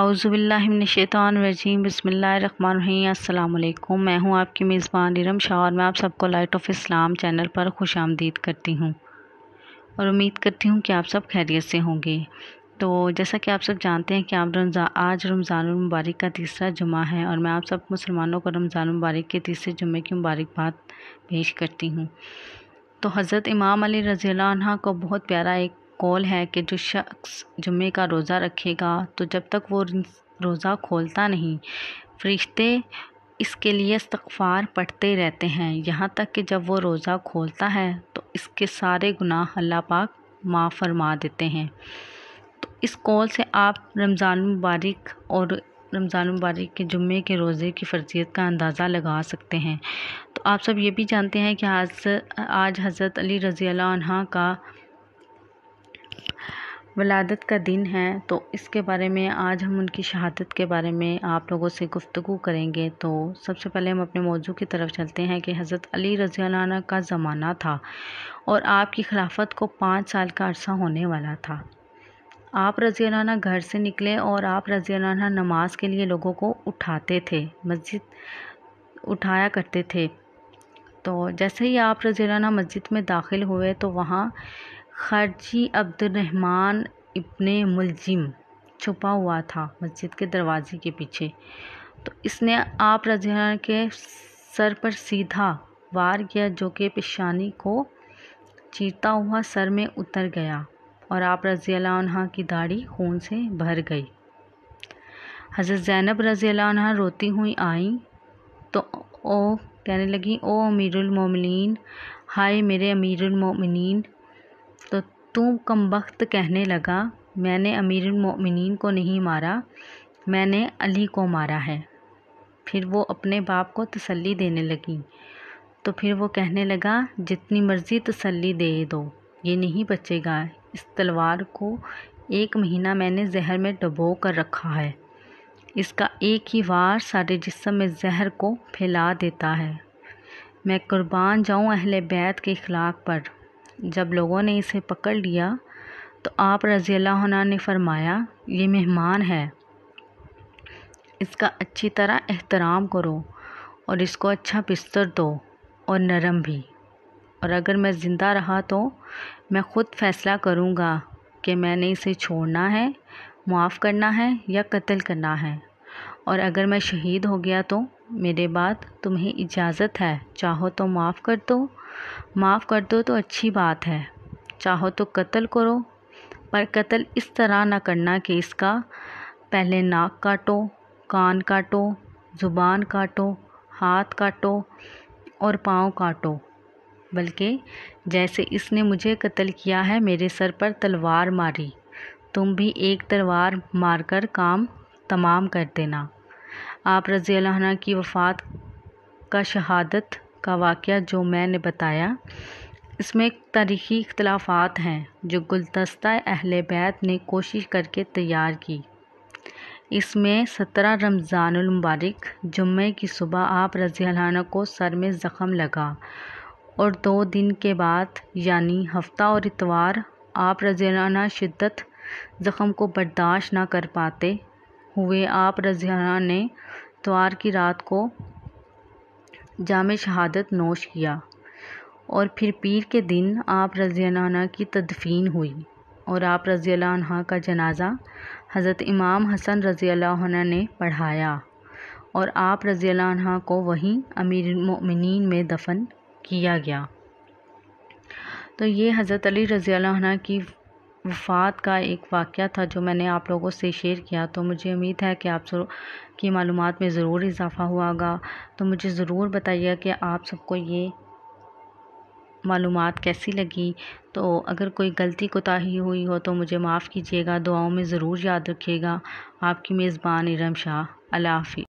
अज़बिल्लिमिनशैतरजीम बसमीम अल्लाम मैं हूं आपकी मेज़बान इरम शाह और मैं आप सबको लाइट ऑफ इस्लाम चैनल पर खुश आमदीद करती हूं और उम्मीद करती हूं कि आप सब खैरियत से होंगे तो जैसा कि आप सब जानते हैं कि आप रमज़ा आज रमज़ान मुबारक का तीसरा जुमा है और मैं आप सब मुसलमानों को रमज़ान मुबारक के तीसरे जुमे की मुबारकबाद पेश करती हूँ तो हज़रत इमाम अली रज़ी को बहुत प्यारा एक कॉल है कि जो शख्स जुम्मे का रोज़ा रखेगा तो जब तक वो रोज़ा खोलता नहीं फरिश्ते इसके लिए इस्तगफार पढ़ते रहते हैं यहाँ तक कि जब वो रोज़ा खोलता है तो इसके सारे गुनाह अल्लाह पाक माफ़ फरमा देते हैं तो इस कॉल से आप रमज़ान मुबारक और रमज़ान मुबारक के जुम्मे के रोज़े की फर्जियत का अंदाज़ा लगा सकते हैं तो आप सब ये भी जानते हैं कि आज आज हज़रत अली रज़ी का वलादत का दिन है तो इसके बारे में आज हम उनकी शहादत के बारे में आप लोगों से गुफ्तु करेंगे तो सबसे पहले हम अपने मौजू की तरफ चलते हैं कि हज़रत अली रज़ी का ज़माना था और आपकी खिलाफत को पाँच साल का अरसा होने वाला था आप रज़ी घर से निकले और आप रज़ी नमाज के लिए लोगों को उठाते थे मस्जिद उठाया करते थे तो जैसे ही आप रजीलाना मस्जिद में दाखिल हुए तो वहाँ ख़ारजी अब्दुलरहमान इब्ने मुलजिम छुपा हुआ था मस्जिद के दरवाजे के पीछे तो इसने आप रजहन के सर पर सीधा वार किया जो कि पेशानी को चीरता हुआ सर में उतर गया और आप रज़ी अल्लाह की दाढ़ी खून से भर गई हज़रत ज़ैनब रज़ी अल्लाह रोती हुई आई तो ओ कहने लगी ओ अमीरुलमोमिन हाय मेरे अमीरमिन तू कमबख्त कहने लगा मैंने अमीर मोमिनीन को नहीं मारा मैंने अली को मारा है फिर वो अपने बाप को तसल्ली देने लगी तो फिर वो कहने लगा जितनी मर्ज़ी तसल्ली दे दो ये नहीं बचेगा इस तलवार को एक महीना मैंने जहर में डबो कर रखा है इसका एक ही वार सारे जिसम में जहर को फैला देता है मैं कुर्बान जाऊं अहले बैत के अखलाक पर जब लोगों ने इसे पकड़ लिया तो आप रज़ी ने फरमाया ये मेहमान है इसका अच्छी तरह एहतराम करो और इसको अच्छा बिस्तर दो और नरम भी और अगर मैं ज़िंदा रहा तो मैं ख़ुद फ़ैसला करूँगा कि मैंने इसे छोड़ना है माफ़ करना है या कत्ल करना है और अगर मैं शहीद हो गया तो मेरे बाद तुम्हें इजाज़त है चाहो तो माफ़ कर दो माफ़ कर दो तो अच्छी बात है चाहो तो कत्ल करो पर कत्ल इस तरह ना करना कि इसका पहले नाक काटो कान काटो ज़ुबान काटो हाथ काटो और पाँव काटो बल्कि जैसे इसने मुझे कत्ल किया है मेरे सर पर तलवार मारी तुम भी एक तलवार मारकर काम तमाम कर देना आप रज़ी अल्लाह की वफ़ात का शहादत का वाक़ जो मैंने बताया इसमें तारीख़ी इख्तलाफात हैं जो गुलदस्ता अहल बैत ने कोशिश करके तैयार की इसमें सत्रह रमज़ानमबारक जुम्मे की सुबह आप रज़ी अल्लाह को सर में ज़ख़म लगा और दो दिन के बाद यानी हफ्ता और इतवार आप रज़ी अल्लाह शिद्दत ज़ख़म को बर्दाश्त ना कर पाते हुए आप रजहा ने त्वार की रात को जाम शहादत नोश किया और फिर पीर के दिन आप रज़ी की तदफीन हुई और आप रज़ी का जनाजा हज़रत इमाम हसन रज़ी ने पढ़ाया और आप रज़ी को वहीं अमीर मोमिन में दफन किया गया तो ये हज़रत अली रज़ी की वफ़ात का एक वाक़ था जो मैंने आप लोगों से शेयर किया तो मुझे उम्मीद है कि आप सब की मालूम में ज़रूर इजाफ़ा हुआ होगा तो मुझे ज़रूर बताइए कि आप सबको ये मालूम कैसी लगी तो अगर कोई गलती कोताही हुई हो तो मुझे माफ़ कीजिएगा दुआओं में ज़रूर याद रखिएगा आपकी मेज़बान इरम शाह अलाफ़ी